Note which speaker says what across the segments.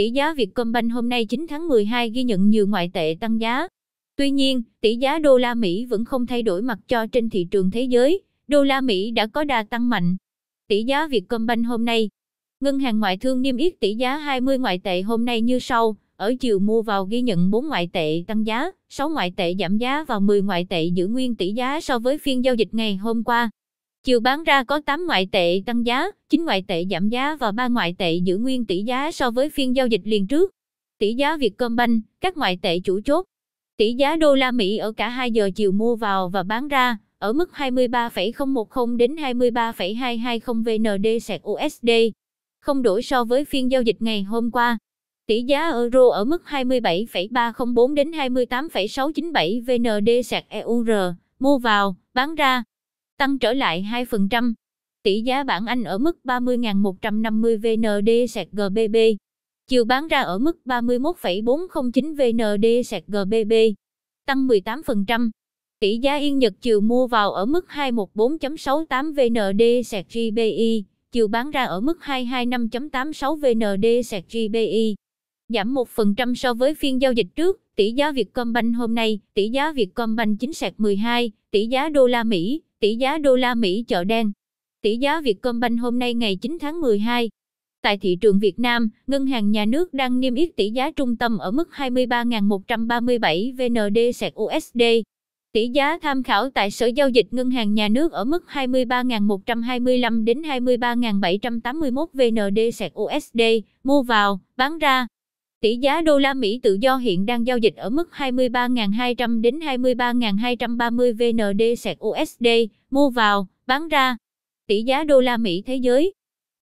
Speaker 1: tỷ giá Vietcombank hôm nay 9 tháng 12 ghi nhận nhiều ngoại tệ tăng giá. Tuy nhiên, tỷ giá đô la Mỹ vẫn không thay đổi mặt cho trên thị trường thế giới, đô la Mỹ đã có đà tăng mạnh. Tỷ giá Vietcombank hôm nay Ngân hàng ngoại thương niêm yết tỷ giá 20 ngoại tệ hôm nay như sau, ở chiều mua vào ghi nhận 4 ngoại tệ tăng giá, 6 ngoại tệ giảm giá và 10 ngoại tệ giữ nguyên tỷ giá so với phiên giao dịch ngày hôm qua. Chiều bán ra có 8 ngoại tệ tăng giá, 9 ngoại tệ giảm giá và 3 ngoại tệ giữ nguyên tỷ giá so với phiên giao dịch liền trước. Tỷ giá Vietcombank, các ngoại tệ chủ chốt. Tỷ giá đô la Mỹ ở cả 2 giờ chiều mua vào và bán ra ở mức 23,010 đến 23,220 VND sạc USD. Không đổi so với phiên giao dịch ngày hôm qua. Tỷ giá euro ở mức 27,304 đến 28,697 VND sạc EUR, mua vào, bán ra tăng trở lại 2%. Tỷ giá bảng Anh ở mức 30.150 VND sạc GBP. Chiều bán ra ở mức 31,409 VND sạc GBP, tăng 18%. Tỷ giá Yên Nhật chiều mua vào ở mức 214.68 VND sạc GBI, chiều bán ra ở mức 225.86 VND sạc GBI, giảm 1% so với phiên giao dịch trước, tỷ giá Vietcombank hôm nay, tỷ giá Vietcombank 9 sạc 12, tỷ giá đô la Mỹ Tỷ giá đô la Mỹ chợ đen. Tỷ giá Vietcombank hôm nay ngày 9 tháng 12. Tại thị trường Việt Nam, ngân hàng nhà nước đang niêm yết tỷ giá trung tâm ở mức 23.137 VND USD. Tỷ giá tham khảo tại Sở Giao dịch Ngân hàng Nhà nước ở mức 23.125 đến 23.781 VND USD, mua vào, bán ra. Tỷ giá đô la Mỹ tự do hiện đang giao dịch ở mức 23.200 đến 23.230 VND sạc USD, mua vào, bán ra. Tỷ giá đô la Mỹ thế giới.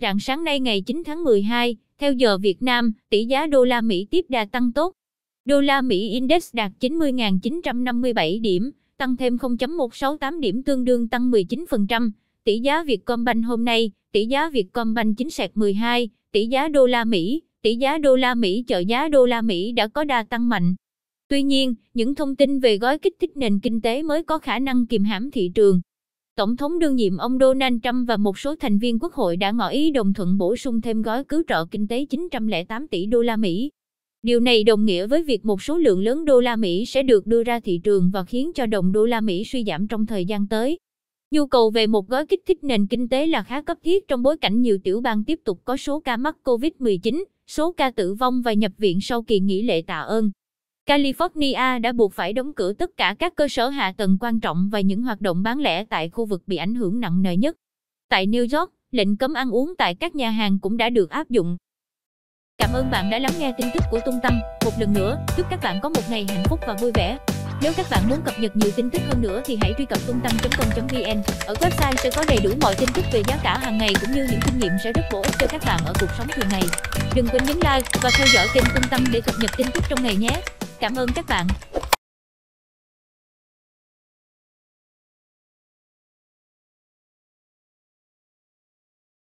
Speaker 1: Rạng sáng nay ngày 9 tháng 12, theo giờ Việt Nam, tỷ giá đô la Mỹ tiếp đà tăng tốt. Đô la Mỹ Index đạt 90.957 điểm, tăng thêm 0.168 điểm tương đương tăng 19%. Tỷ giá Vietcombank hôm nay, tỷ giá Vietcombank chính sạc 12, tỷ giá đô la Mỹ, tỷ giá đô la Mỹ chợ giá đô la Mỹ đã có đa tăng mạnh. Tuy nhiên, những thông tin về gói kích thích nền kinh tế mới có khả năng kiềm hãm thị trường. Tổng thống đương nhiệm ông Donald Trump và một số thành viên quốc hội đã ngỏ ý đồng thuận bổ sung thêm gói cứu trợ kinh tế 908 tỷ đô la Mỹ. Điều này đồng nghĩa với việc một số lượng lớn đô la Mỹ sẽ được đưa ra thị trường và khiến cho đồng đô la Mỹ suy giảm trong thời gian tới. Nhu cầu về một gói kích thích nền kinh tế là khá cấp thiết trong bối cảnh nhiều tiểu bang tiếp tục có số ca mắc COVID-19, số ca tử vong và nhập viện sau kỳ nghỉ lễ tạ ơn. California đã buộc phải đóng cửa tất cả các cơ sở hạ tầng quan trọng và những hoạt động bán lẻ tại khu vực bị ảnh hưởng nặng nề nhất. Tại New York, lệnh cấm ăn uống tại các nhà hàng cũng đã được áp dụng. Cảm ơn bạn đã lắng nghe tin tức của Tung Tăng. Một lần nữa, chúc các bạn có một ngày hạnh phúc và vui vẻ. Nếu các bạn muốn cập nhật nhiều tin tức hơn nữa thì hãy truy cập tung com.vn. Ở website sẽ có đầy đủ mọi tin tức về giá cả hàng ngày cũng như những kinh nghiệm sẽ rất bổ ích cho các bạn ở cuộc sống thường ngày. Đừng quên nhấn like và theo dõi kênh tung tâm để cập nhật tin tức trong ngày nhé. Cảm ơn các bạn.